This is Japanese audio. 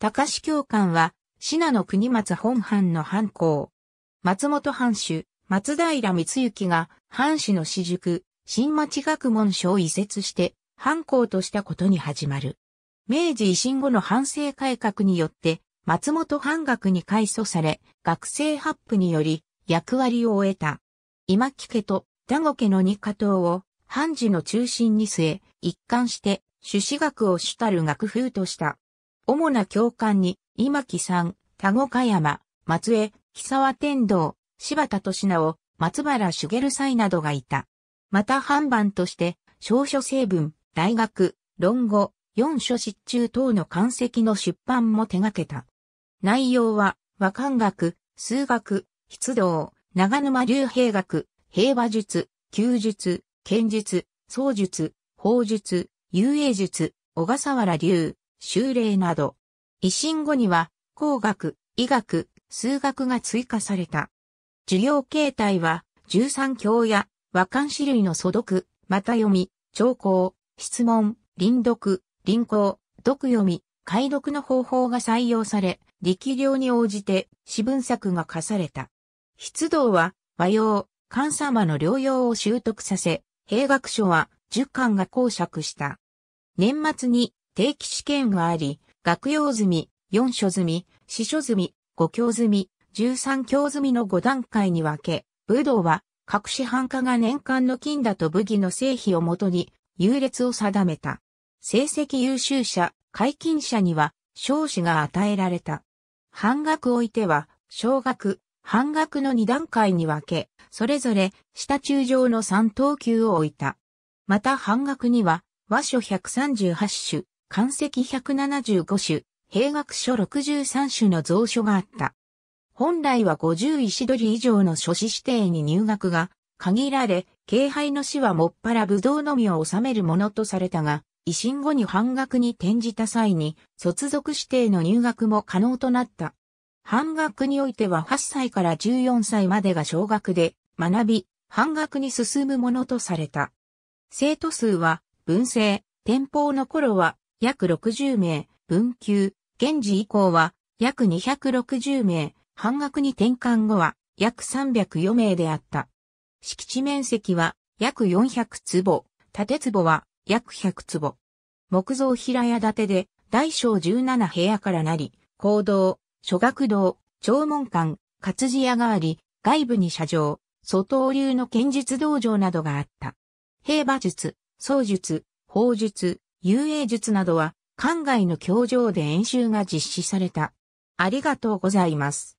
高志教官は、品の国松本藩の藩校。松本藩主、松平光行が、藩主の私塾、新町学問所を移設して、藩校としたことに始まる。明治維新後の藩政改革によって、松本藩学に改組され、学生発布により、役割を終えた。今木家と田後家の二家党を、藩事の中心に据え、一貫して、朱子学を主たる学風とした。主な教官に、今木さん、田子香山、松江、久和天道、柴田敏直、松原茂斎などがいた。また版版として、小書成文、大学、論語、四書失中等の漢籍の出版も手掛けた。内容は、和漢学、数学、筆道、長沼流兵学、平和術、旧術、剣術、創術、法術、遊泳術、小笠原流、修例など。維新後には工学、医学、数学が追加された。授業形態は13教や和漢詩類の素読、また読み、聴講、質問、臨読、臨講、読読み、解読の方法が採用され、力量に応じて私文作が課された。筆道は和洋、漢様の療養を習得させ、兵学書は十巻が公爵した。年末に定期試験はあり、学用済み、4書済み、司書済み、5教済み、13教済みの5段階に分け、武道は各市販化が年間の金だと武器の成否をもとに優劣を定めた。成績優秀者、解禁者には少子が与えられた。半額おいては、小額、半額の2段階に分け、それぞれ下中上の3等級を置いた。また半額には、和書138種、漢石175種、兵学書63種の蔵書があった。本来は50石取以上の書士指定に入学が限られ、敬拝の死はもっぱら武道のみを収めるものとされたが、維新後に半額に転じた際に、卒属指定の入学も可能となった。半額においては8歳から14歳までが小学で学び、半額に進むものとされた。生徒数は、文政、天保の頃は約60名、分級。現時以降は約260名、半額に転換後は約304名であった。敷地面積は約400坪、建坪は約100坪。木造平屋建てで大小17部屋からなり、公道、諸学堂、長門館、活字屋があり、外部に車上、外流の剣術道場などがあった。兵馬術、僧術、砲術、遊泳術などは、館外の教場で演習が実施された。ありがとうございます。